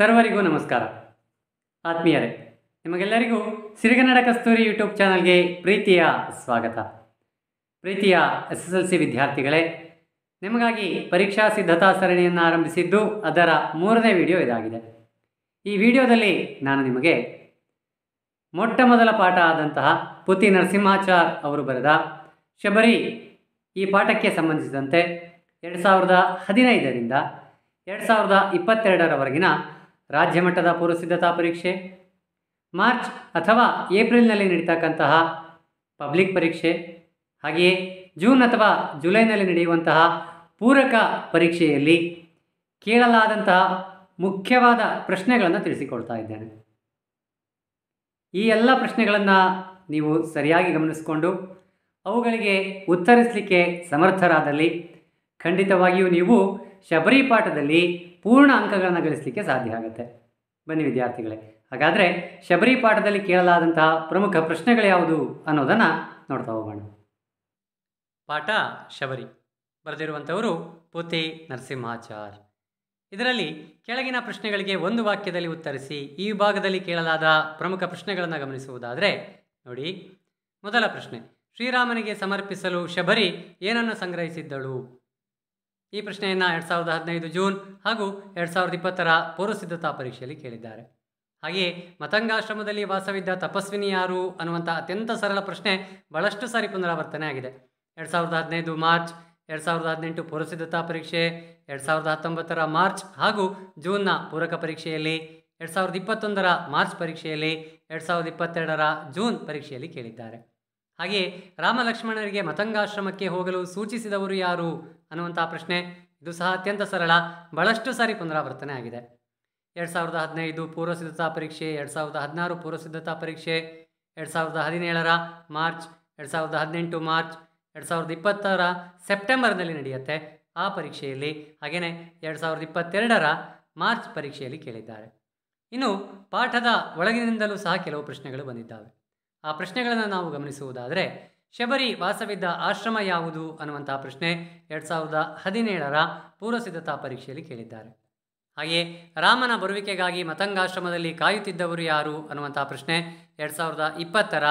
ಸರ್ವರಿಗೂ ನಮಸ್ಕಾರ ಆತ್ಮೀಯರೇ ನಿಮಗೆಲ್ಲರಿಗೂ ಸಿರಿಗನ್ನಡ ಕಸ್ತೂರಿ ಯೂಟ್ಯೂಬ್ ಚಾನಲ್ಗೆ ಪ್ರೀತಿಯ ಸ್ವಾಗತ ಪ್ರೀತಿಯ ಎಸ್ ಎಸ್ ಎಲ್ ಸಿ ವಿದ್ಯಾರ್ಥಿಗಳೇ ನಿಮಗಾಗಿ ಪರೀಕ್ಷಾ ಸಿದ್ಧತಾ ಸರಣಿಯನ್ನು ಆರಂಭಿಸಿದ್ದು ಅದರ ಮೂರನೇ ವಿಡಿಯೋ ಇದಾಗಿದೆ ಈ ವಿಡಿಯೋದಲ್ಲಿ ನಾನು ನಿಮಗೆ ಮೊಟ್ಟ ಮೊದಲ ಪಾಠ ಆದಂತಹ ಪುತಿ ನರಸಿಂಹಾಚಾರ್ ಅವರು ಬರೆದ ಶಬರಿ ಈ ಪಾಠಕ್ಕೆ ಸಂಬಂಧಿಸಿದಂತೆ ಎರಡು ಸಾವಿರದ ಹದಿನೈದರಿಂದ ಎರಡು ಸಾವಿರದ ಇಪ್ಪತ್ತೆರಡರವರೆಗಿನ ರಾಜ್ಯ ಮಟ್ಟದ ಪೂರ್ವಸಿದ್ಧತಾ ಪರೀಕ್ಷೆ ಮಾರ್ಚ್ ಅಥವಾ ಏಪ್ರಿಲ್ನಲ್ಲಿ ನಡೀತಕ್ಕಂತಹ ಪಬ್ಲಿಕ್ ಪರೀಕ್ಷೆ ಹಾಗೆಯೇ ಜೂನ್ ಅಥವಾ ಜುಲೈನಲ್ಲಿ ನಡೆಯುವಂತಹ ಪೂರಕ ಪರೀಕ್ಷೆಯಲ್ಲಿ ಕೇಳಲಾದಂತಹ ಮುಖ್ಯವಾದ ಪ್ರಶ್ನೆಗಳನ್ನು ತಿಳಿಸಿಕೊಳ್ತಾ ಇದ್ದೇನೆ ಈ ಎಲ್ಲ ಪ್ರಶ್ನೆಗಳನ್ನು ನೀವು ಸರಿಯಾಗಿ ಗಮನಿಸಿಕೊಂಡು ಅವುಗಳಿಗೆ ಉತ್ತರಿಸಲಿಕ್ಕೆ ಸಮರ್ಥರಾದಲ್ಲಿ ಖಂಡಿತವಾಗಿಯೂ ನೀವು ಶಬರಿ ಪಾಠದಲ್ಲಿ ಪೂರ್ಣ ಅಂಕಗಳನ್ನು ಗಳಿಸಲಿಕ್ಕೆ ಸಾಧ್ಯ ಆಗುತ್ತೆ ಬನ್ನಿ ವಿದ್ಯಾರ್ಥಿಗಳೇ ಹಾಗಾದರೆ ಶಬರಿ ಪಾಠದಲ್ಲಿ ಕೇಳಲಾದಂತಹ ಪ್ರಮುಖ ಪ್ರಶ್ನೆಗಳು ಯಾವುದು ಅನ್ನೋದನ್ನು ನೋಡ್ತಾ ಹೋಗೋಣ ಪಾಠ ಶಬರಿ ಬರೆದಿರುವಂಥವರು ಪೋತೆ ನರಸಿಂಹಾಚಾರ್ ಇದರಲ್ಲಿ ಕೆಳಗಿನ ಪ್ರಶ್ನೆಗಳಿಗೆ ಒಂದು ವಾಕ್ಯದಲ್ಲಿ ಉತ್ತರಿಸಿ ಈ ವಿಭಾಗದಲ್ಲಿ ಕೇಳಲಾದ ಪ್ರಮುಖ ಪ್ರಶ್ನೆಗಳನ್ನು ಗಮನಿಸುವುದಾದರೆ ನೋಡಿ ಮೊದಲ ಪ್ರಶ್ನೆ ಶ್ರೀರಾಮನಿಗೆ ಸಮರ್ಪಿಸಲು ಶಬರಿ ಏನನ್ನು ಸಂಗ್ರಹಿಸಿದ್ದಳು ಈ ಪ್ರಶ್ನೆಯನ್ನು ಎರಡು ಸಾವಿರದ ಹದಿನೈದು ಜೂನ್ ಹಾಗೂ ಎರಡು ಸಾವಿರದ ಇಪ್ಪತ್ತರ ಪೂರ್ವಸಿದ್ಧತಾ ಪರೀಕ್ಷೆಯಲ್ಲಿ ಕೇಳಿದ್ದಾರೆ ಹಾಗೆಯೇ ಮತಂಗಾಶ್ರಮದಲ್ಲಿ ವಾಸವಿದ್ದ ತಪಸ್ವಿನಿ ಯಾರು ಅನ್ನುವಂಥ ಅತ್ಯಂತ ಸರಳ ಪ್ರಶ್ನೆ ಬಹಳಷ್ಟು ಸಾರಿ ಪುನರಾವರ್ತನೆ ಆಗಿದೆ ಎರಡು ಸಾವಿರದ ಹದಿನೈದು ಮಾರ್ಚ್ ಎರಡು ಸಾವಿರದ ಹದಿನೆಂಟು ಪೂರ್ವಸಿದ್ಧತಾ ಪರೀಕ್ಷೆ ಎರಡು ಸಾವಿರದ ಹತ್ತೊಂಬತ್ತರ ಮಾರ್ಚ್ ಹಾಗೂ ಜೂನ್ನ ಪೂರಕ ಪರೀಕ್ಷೆಯಲ್ಲಿ ಎರಡು ಸಾವಿರದ ಇಪ್ಪತ್ತೊಂದರ ಮಾರ್ಚ್ ಪರೀಕ್ಷೆಯಲ್ಲಿ ಎರಡು ಸಾವಿರದ ಇಪ್ಪತ್ತೆರಡರ ಜೂನ್ ಪರೀಕ್ಷೆಯಲ್ಲಿ ಕೇಳಿದ್ದಾರೆ ಹಾಗೆಯೇ ರಾಮಲಕ್ಷ್ಮಣರಿಗೆ ಮತಂಗಾಶ್ರಮಕ್ಕೆ ಹೋಗಲು ಸೂಚಿಸಿದವರು ಯಾರು ಅನ್ನುವಂಥ ಪ್ರಶ್ನೆ ಇದು ಸಹ ಅತ್ಯಂತ ಸರಳ ಬಹಳಷ್ಟು ಸಾರಿ ಪುನರಾವರ್ತನೆ ಆಗಿದೆ ಎರಡು ಸಾವಿರದ ಹದಿನೈದು ಪೂರ್ವಸಿದ್ಧತಾ ಪರೀಕ್ಷೆ ಎರಡು ಸಾವಿರದ ಹದಿನಾರು ಪೂರ್ವ ಸಿದ್ಧತಾ ಪರೀಕ್ಷೆ ಎರಡು ಸಾವಿರದ ಹದಿನೇಳರ ಮಾರ್ಚ್ ಎರಡು ಸಾವಿರದ ಹದಿನೆಂಟು ಮಾರ್ಚ್ ಎರಡು ಸಾವಿರದ ಇಪ್ಪತ್ತರ ಸೆಪ್ಟೆಂಬರ್ನಲ್ಲಿ ನಡೆಯುತ್ತೆ ಆ ಪರೀಕ್ಷೆಯಲ್ಲಿ ಹಾಗೆಯೇ ಎರಡು ಸಾವಿರದ ಇಪ್ಪತ್ತೆರಡರ ಮಾರ್ಚ್ ಪರೀಕ್ಷೆಯಲ್ಲಿ ಕೇಳಿದ್ದಾರೆ ಇನ್ನು ಪಾಠದ ಒಳಗಿನಿಂದಲೂ ಸಹ ಕೆಲವು ಪ್ರಶ್ನೆಗಳು ಬಂದಿದ್ದಾವೆ ಆ ಪ್ರಶ್ನೆಗಳನ್ನು ನಾವು ಗಮನಿಸುವುದಾದರೆ ಶಬರಿ ವಾಸವಿದ್ದ ಆಶ್ರಮ ಯಾವುದು ಅನ್ನುವಂತಹ ಪ್ರಶ್ನೆ ಎರಡು ಸಾವಿರದ ಹದಿನೇಳರ ಪೂರ್ವಸಿದ್ಧತಾ ಪರೀಕ್ಷೆಯಲ್ಲಿ ಕೇಳಿದ್ದಾರೆ ಹಾಗೆಯೇ ರಾಮನ ಬರುವಿಕೆಗಾಗಿ ಮತಂಗಾಶ್ರಮದಲ್ಲಿ ಕಾಯುತ್ತಿದ್ದವರು ಯಾರು ಅನ್ನುವಂತಹ ಪ್ರಶ್ನೆ ಎರಡು ಸಾವಿರದ ಇಪ್ಪತ್ತರ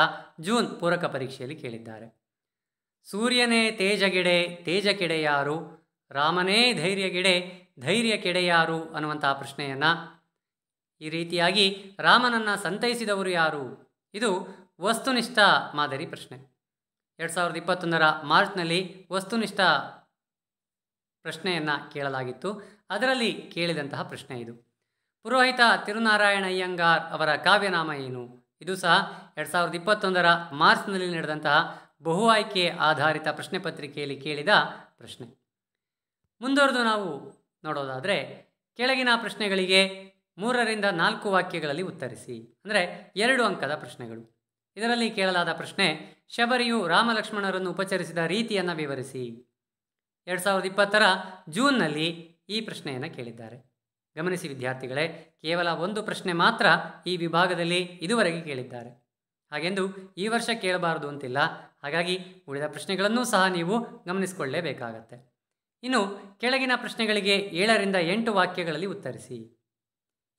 ಜೂನ್ ಪೂರಕ ಪರೀಕ್ಷೆಯಲ್ಲಿ ಕೇಳಿದ್ದಾರೆ ಸೂರ್ಯನೇ ತೇಜಗೆಡೆ ತೇಜ ಯಾರು ರಾಮನೇ ಧೈರ್ಯಗೆಡೆ ಧೈರ್ಯ ಕೆಡೆಯಾರು ಅನ್ನುವಂತಹ ಪ್ರಶ್ನೆಯನ್ನು ಈ ರೀತಿಯಾಗಿ ರಾಮನನ್ನು ಸಂತೈಸಿದವರು ಯಾರು ಇದು ವಸ್ತುನಿಷ್ಠ ಮಾದರಿ ಪ್ರಶ್ನೆ ಎರಡು ಸಾವಿರದ ಇಪ್ಪತ್ತೊಂದರ ಮಾರ್ಚ್ನಲ್ಲಿ ವಸ್ತುನಿಷ್ಠ ಪ್ರಶ್ನೆಯನ್ನು ಕೇಳಲಾಗಿತ್ತು ಅದರಲ್ಲಿ ಕೇಳಿದಂತಹ ಪ್ರಶ್ನೆ ಇದು ಪುರೋಹಿತ ತಿರುನಾರಾಯಣ ಅಯ್ಯಂಗಾರ್ ಅವರ ಕಾವ್ಯನಾಮ ಏನು ಇದು ಸಹ ಎರಡು ಸಾವಿರದ ಇಪ್ಪತ್ತೊಂದರ ಮಾರ್ಚ್ನಲ್ಲಿ ನಡೆದಂತಹ ಬಹು ಆಯ್ಕೆ ಆಧಾರಿತ ಪ್ರಶ್ನೆ ಪತ್ರಿಕೆಯಲ್ಲಿ ಕೇಳಿದ ಪ್ರಶ್ನೆ ಮುಂದುವರೆದು ನಾವು ನೋಡೋದಾದರೆ ಕೆಳಗಿನ ಪ್ರಶ್ನೆಗಳಿಗೆ ಮೂರರಿಂದ ನಾಲ್ಕು ವಾಕ್ಯಗಳಲ್ಲಿ ಉತ್ತರಿಸಿ ಅಂದರೆ ಎರಡು ಅಂಕದ ಪ್ರಶ್ನೆಗಳು ಇದರಲ್ಲಿ ಕೇಳಲಾದ ಪ್ರಶ್ನೆ ಶಬರಿಯು ರಾಮಲಕ್ಷ್ಮಣರನ್ನು ಉಪಚರಿಸಿದ ರೀತಿಯನ್ನು ವಿವರಿಸಿ ಎರಡು ಸಾವಿರದ ಇಪ್ಪತ್ತರ ಜೂನ್ನಲ್ಲಿ ಈ ಪ್ರಶ್ನೆಯನ್ನು ಕೇಳಿದ್ದಾರೆ ಗಮನಿಸಿ ವಿದ್ಯಾರ್ಥಿಗಳೇ ಕೇವಲ ಒಂದು ಪ್ರಶ್ನೆ ಮಾತ್ರ ಈ ವಿಭಾಗದಲ್ಲಿ ಇದುವರೆಗೆ ಕೇಳಿದ್ದಾರೆ ಹಾಗೆಂದು ಈ ವರ್ಷ ಕೇಳಬಾರದು ಅಂತಿಲ್ಲ ಹಾಗಾಗಿ ಉಳಿದ ಪ್ರಶ್ನೆಗಳನ್ನೂ ಸಹ ನೀವು ಗಮನಿಸಿಕೊಳ್ಳಲೇಬೇಕಾಗತ್ತೆ ಇನ್ನು ಕೆಳಗಿನ ಪ್ರಶ್ನೆಗಳಿಗೆ ಏಳರಿಂದ ಎಂಟು ವಾಕ್ಯಗಳಲ್ಲಿ ಉತ್ತರಿಸಿ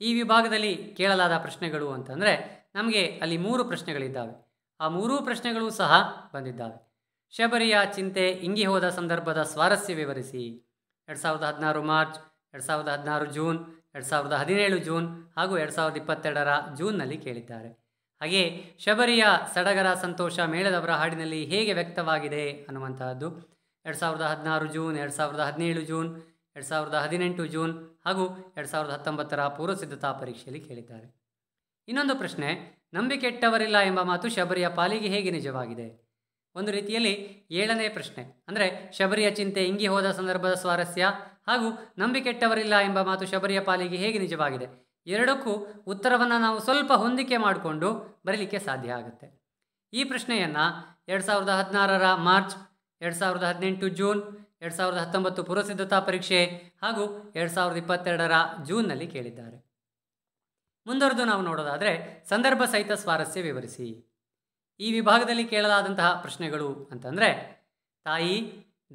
ಈ ವಿಭಾಗದಲ್ಲಿ ಕೇಳಲಾದ ಪ್ರಶ್ನೆಗಳು ಅಂತಂದರೆ ನಮಗೆ ಅಲ್ಲಿ ಮೂರು ಪ್ರಶ್ನೆಗಳಿದ್ದಾವೆ ಆ ಮೂರೂ ಪ್ರಶ್ನೆಗಳು ಸಹ ಬಂದಿದ್ದಾವೆ ಶಬರಿಯ ಚಿಂತೆ ಇಂಗಿ ಹೋದ ಸಂದರ್ಭದ ಸ್ವಾರಸ್ಯ ವಿವರಿಸಿ ಎರಡು ಸಾವಿರದ ಹದಿನಾರು ಮಾರ್ಚ್ ಎರಡು ಸಾವಿರದ ಹದಿನಾರು ಜೂನ್ ಎರಡು ಸಾವಿರದ ಹದಿನೇಳು ಜೂನ್ ಹಾಗೂ ಎರಡು ಸಾವಿರದ ಇಪ್ಪತ್ತೆರಡರ ಜೂನ್ನಲ್ಲಿ ಕೇಳಿದ್ದಾರೆ ಹಾಗೆಯೇ ಶಬರಿಯ ಸಡಗರ ಸಂತೋಷ ಮೇಳದವರ ಹಾಡಿನಲ್ಲಿ ಹೇಗೆ ವ್ಯಕ್ತವಾಗಿದೆ ಅನ್ನುವಂತಹದ್ದು ಎರಡು ಸಾವಿರದ ಹದಿನಾರು ಜೂನ್ ಎರಡು ಸಾವಿರದ ಹದಿನೇಳು ಜೂನ್ ಎರಡು ಸಾವಿರದ ಹದಿನೆಂಟು ಜೂನ್ ಹಾಗೂ ಎರಡು ಸಾವಿರದ ಹತ್ತೊಂಬತ್ತರ ಪೂರ್ವಸಿದ್ಧತಾ ಪರೀಕ್ಷೆಯಲ್ಲಿ ಕೇಳಿದ್ದಾರೆ ಇನ್ನೊಂದು ಪ್ರಶ್ನೆ ನಂಬಿಕೆಟ್ಟವರಿಲ್ಲ ಎಂಬ ಮಾತು ಶಬರಿಯ ಪಾಲಿಗೆ ಹೇಗೆ ನಿಜವಾಗಿದೆ ಒಂದು ರೀತಿಯಲ್ಲಿ ಏಳನೇ ಪ್ರಶ್ನೆ ಅಂದರೆ ಶಬರಿಯ ಚಿಂತೆ ಇಂಗಿ ಹೋದ ಸಂದರ್ಭದ ಸ್ವಾರಸ್ಯ ಹಾಗೂ ನಂಬಿಕೆಟ್ಟವರಿಲ್ಲ ಎಂಬ ಮಾತು ಶಬರಿಯ ಪಾಲಿಗೆ ಹೇಗೆ ನಿಜವಾಗಿದೆ ಎರಡಕ್ಕೂ ಉತ್ತರವನ್ನು ನಾವು ಸ್ವಲ್ಪ ಹೊಂದಿಕೆ ಮಾಡಿಕೊಂಡು ಬರಲಿಕ್ಕೆ ಸಾಧ್ಯ ಆಗುತ್ತೆ ಈ ಪ್ರಶ್ನೆಯನ್ನು ಎರಡು ಸಾವಿರದ ಹದಿನಾರರ ಮಾರ್ಚ್ ಎರಡು ಸಾವಿರದ ಹದಿನೆಂಟು ಜೂನ್ ಎರಡು ಸಾವಿರದ ಹತ್ತೊಂಬತ್ತು ಪುರಸಿದ್ಧತಾ ಪರೀಕ್ಷೆ ಹಾಗೂ ಎರಡು ಸಾವಿರದ ಇಪ್ಪತ್ತೆರಡರ ಜೂನ್ನಲ್ಲಿ ಕೇಳಿದ್ದಾರೆ ಮುಂದುವರೆದು ನಾವು ನೋಡೋದಾದರೆ ಸಂದರ್ಭ ಸಹಿತ ಸ್ವಾರಸ್ಯ ವಿವರಿಸಿ ಈ ವಿಭಾಗದಲ್ಲಿ ಕೇಳಲಾದಂತಹ ಪ್ರಶ್ನೆಗಳು ಅಂತಂದರೆ ತಾಯಿ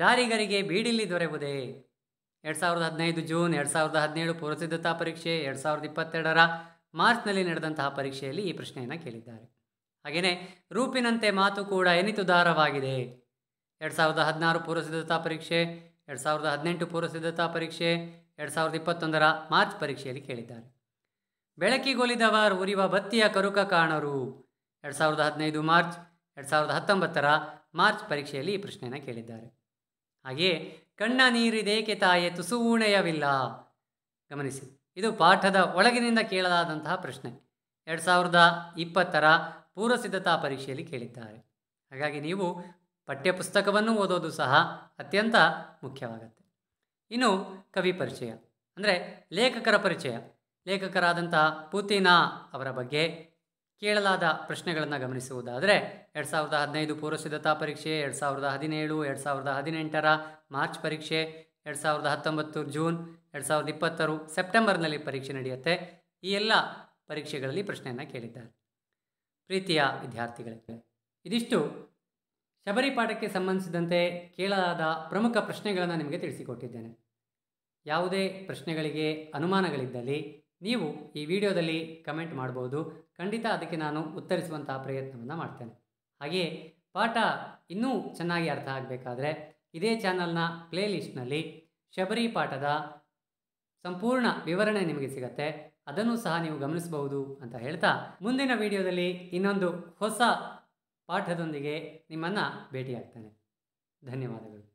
ದಾರಿಗರಿಗೆ ಬೀಡಿಲಿ ದೊರೆಯುವುದೇ ಎರಡು ಸಾವಿರದ ಹದಿನೈದು ಜೂನ್ ಎರಡು ಸಾವಿರದ ಹದಿನೇಳು ಪೂರ್ವಸಿದ್ಧತಾ ಪರೀಕ್ಷೆ ಎರಡು ಸಾವಿರದ ಇಪ್ಪತ್ತೆರಡರ ಮಾರ್ಚ್ನಲ್ಲಿ ನಡೆದಂತಹ ಪರೀಕ್ಷೆಯಲ್ಲಿ ಈ ಪ್ರಶ್ನೆಯನ್ನು ಕೇಳಿದ್ದಾರೆ ಹಾಗೆಯೇ ರೂಪಿನಂತೆ ಮಾತು ಕೂಡ ಎನಿತು ದಾರವಾಗಿದೆ ಎರಡು ಸಾವಿರದ ಹದಿನಾರು ಪೂರ್ವಸಿದ್ಧತಾ ಪರೀಕ್ಷೆ ಎರಡು ಸಾವಿರದ ಹದಿನೆಂಟು ಪೂರ್ವಸಿದ್ಧತಾ ಪರೀಕ್ಷೆ ಎರಡು ಸಾವಿರದ ಇಪ್ಪತ್ತೊಂದರ ಮಾರ್ಚ್ ಪರೀಕ್ಷೆಯಲ್ಲಿ ಕೇಳಿದ್ದಾರೆ ಬೆಳಕಿಗೊಲಿದವರ್ ಉರಿವ ಬತ್ತಿಯ ಕರುಕ ಕಾಣರು ಎರಡು ಸಾವಿರದ ಹದಿನೈದು ಮಾರ್ಚ್ ಎರಡು ಸಾವಿರದ ಹತ್ತೊಂಬತ್ತರ ಮಾರ್ಚ್ ಪರೀಕ್ಷೆಯಲ್ಲಿ ಈ ಪ್ರಶ್ನೆಯನ್ನು ಕೇಳಿದ್ದಾರೆ ಹಾಗೆಯೇ ಕಣ್ಣ ನೀರಿದೇಕೆ ತಾಯೇ ತುಸು ಊಣೆಯವಿಲ್ಲ ಗಮನಿಸಿ ಇದು ಪಾಠದ ಒಳಗಿನಿಂದ ಕೇಳಲಾದಂತಹ ಪ್ರಶ್ನೆ ಎರಡು ಸಾವಿರದ ಇಪ್ಪತ್ತರ ಪೂರ್ವಸಿದ್ಧತಾ ಪರೀಕ್ಷೆಯಲ್ಲಿ ಕೇಳಿದ್ದಾರೆ ಹಾಗಾಗಿ ನೀವು ಪಠ್ಯಪುಸ್ತಕವನ್ನು ಓದೋದು ಸಹ ಅತ್ಯಂತ ಮುಖ್ಯವಾಗುತ್ತೆ ಇನ್ನು ಕವಿ ಪರಿಚಯ ಅಂದರೆ ಲೇಖಕರ ಪರಿಚಯ ಲೇಖಕರಾದಂತಹ ಪುತಿನಾ ಅವರ ಬಗ್ಗೆ ಕೇಳಲಾದ ಪ್ರಶ್ನೆಗಳನ್ನು ಗಮನಿಸುವುದಾದರೆ ಎರಡು ಸಾವಿರದ ಹದಿನೈದು ಪೂರ್ವಸಿದ್ಧತಾ ಪರೀಕ್ಷೆ ಎರಡು ಸಾವಿರದ ಹದಿನೇಳು ಎರಡು ಸಾವಿರದ ಹದಿನೆಂಟರ ಮಾರ್ಚ್ ಪರೀಕ್ಷೆ ಎರಡು ಸಾವಿರದ ಹತ್ತೊಂಬತ್ತು ಜೂನ್ ಎರಡು ಸಾವಿರದ ಇಪ್ಪತ್ತರು ಸೆಪ್ಟೆಂಬರ್ನಲ್ಲಿ ಪರೀಕ್ಷೆ ನಡೆಯುತ್ತೆ ಈ ಎಲ್ಲ ಪರೀಕ್ಷೆಗಳಲ್ಲಿ ಪ್ರಶ್ನೆಯನ್ನು ಕೇಳಿದ್ದಾರೆ ಪ್ರೀತಿಯ ವಿದ್ಯಾರ್ಥಿಗಳಿಗೆ ಇದಿಷ್ಟು ಶಬರಿಪಾಠಕ್ಕೆ ಸಂಬಂಧಿಸಿದಂತೆ ಕೇಳಲಾದ ಪ್ರಮುಖ ಪ್ರಶ್ನೆಗಳನ್ನು ನಿಮಗೆ ತಿಳಿಸಿಕೊಟ್ಟಿದ್ದೇನೆ ಯಾವುದೇ ಪ್ರಶ್ನೆಗಳಿಗೆ ಅನುಮಾನಗಳಿದ್ದಲ್ಲಿ ನೀವು ಈ ವಿಡಿಯೋದಲ್ಲಿ ಕಮೆಂಟ್ ಮಾಡ್ಬೋದು ಖಂಡಿತ ಅದಕ್ಕೆ ನಾನು ಉತ್ತರಿಸುವಂತಹ ಪ್ರಯತ್ನವನ್ನು ಮಾಡ್ತೇನೆ ಹಾಗೆಯೇ ಪಾಠ ಇನ್ನೂ ಚೆನ್ನಾಗಿ ಅರ್ಥ ಆಗಬೇಕಾದ್ರೆ ಇದೇ ಚಾನಲ್ನ ಪ್ಲೇಲಿಸ್ಟ್ನಲ್ಲಿ ಶಬರಿ ಪಾಠದ ಸಂಪೂರ್ಣ ವಿವರಣೆ ನಿಮಗೆ ಸಿಗತ್ತೆ ಅದನ್ನು ಸಹ ನೀವು ಗಮನಿಸಬಹುದು ಅಂತ ಹೇಳ್ತಾ ಮುಂದಿನ ವಿಡಿಯೋದಲ್ಲಿ ಇನ್ನೊಂದು ಹೊಸ ಪಾಠದೊಂದಿಗೆ ನಿಮ್ಮನ್ನು ಭೇಟಿಯಾಗ್ತೇನೆ ಧನ್ಯವಾದಗಳು